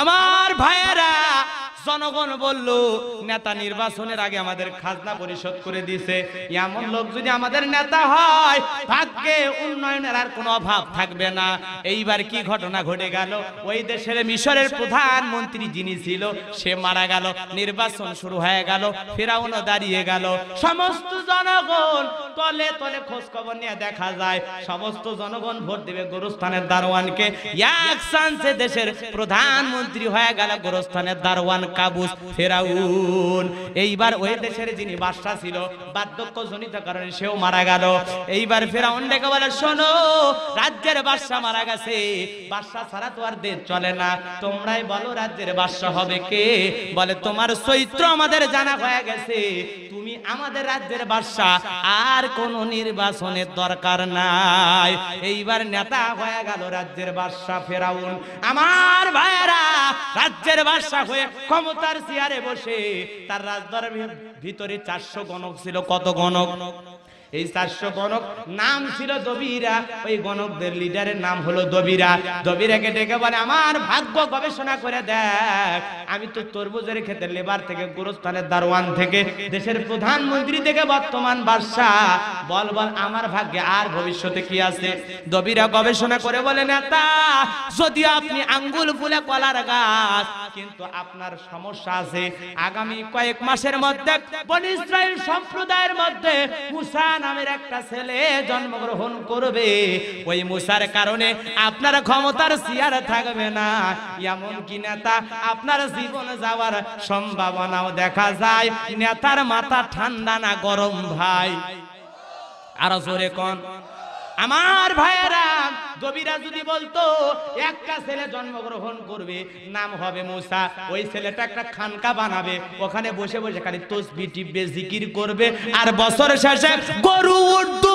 আমার ভাইয়েরা জনগণ বলল নেতা নির্বাচনের আগে আমাদের খাজনা পরিশোধ করে দিছে এমন লোক যদি আমাদের নেতা হয় ভাগ্যে উন্নয়নের আর কোনো অভাব থাকবে না এইবার কি ঘটনা ঘটে গেল ওই দেশের মিশরের প্রধানমন্ত্রী যিনি ছিল সে মারা গেল নির্বাচন শুরু হয়ে গেল ফেরাউনও দাঁড়িয়ে গেল সমস্ত জনগণ তলে তলে খোঁজ খবর নিয়ে দেখা যায় সমস্ত জনগণ ভোট দেবে গোরস্থানের দারোয়ানকে এক সানসে দেশের প্রধানমন্ত্রী হয়ে গেল গোরস্থানের দারোয়ান কাবুস ফেরাউন এইবার ওই দেশের যিনি বাদশাহ ছিল বার্ধক্য জনিত কারণে সেও মারা গেল এইবার ফেরাউন ডেকে বলে শোনো রাজ্যের বাদশাহ মারা গেছে বাদশাহ ছাড়া তো আর দেশ চলে না তোমরাই বলো রাজ্যের বাদশাহ হবে কে বলে তোমার চৈত্র আমাদের জানা হয়ে গেছে তুমি আমাদের রাজ্যের বাদশাহ আর কোনো নির্বাচনের দরকার নাই এইবার নেতা হয়ে গেল রাজ্যের বাদশাহ ফেরাউন আমার ভাইরা রাজ্যের বাদশাহ হয়ে ক্ষমতার চেয়ারে বসে তার রাজদরের ভিতরে চারশো গণক ছিল কত গণক এই চারশো গণক নাম ছিল দবিরা ওই গণকদের লিডারের নাম হলো দবিরা দবিরাকে ডেকে বলে আমার ভাগ্য গবেষণা করে দেখ আমি তো তরবুজের ক্ষেত্রে লেবার থেকে গুরুস্থানের দারোয়ান থেকে দেশের প্রধানমন্ত্রী থেকে বর্তমান বাদশাহ বল বল আমার ভাগ্যে আর ভবিষ্যতে কি আছে দবিরা গবেষণা করে বলে নেতা যদি আপনি আঙ্গুল ফুলে কলার গাছ কিন্তু আপনার সমস্যা আছে আগামী কয়েক মাসের মধ্যে বন সম্প্রদায়ের মধ্যে মুসা নামের একটা ছেলে জন্মগ্রহণ করবে ওই মুসার কারণে আপনার ক্ষমতার চেয়ার থাকবে না এমন কি নেতা আপনার জীবন যাওয়ার সম্ভাবনাও দেখা যায় নেতার মাথা ঠান্ডা না গরম ভাই আরো জোরে কন আমার ভাইয়েরা কবিরা যদি বলতো একটা ছেলে জন্মগ্রহণ করবে নাম হবে মুসা ওই ছেলেটা একটা খানকা বানাবে ওখানে বসে বসে খালি তসবি টিপবে জিকির করবে আর বছর শেষে গরু উঠতো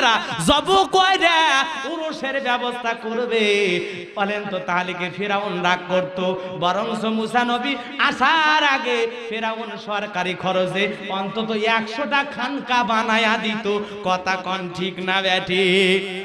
তারা জব কয়রে পুরুষের ব্যবস্থা করবে বলেন তো তাহলে কি ফেরাউন রাগ করত বরং মুসা নবী আসার আগে ফেরাউন সরকারি খরচে অন্তত একশোটা খানকা বানায়া দিত কথা কন ঠিক না ব্যাটি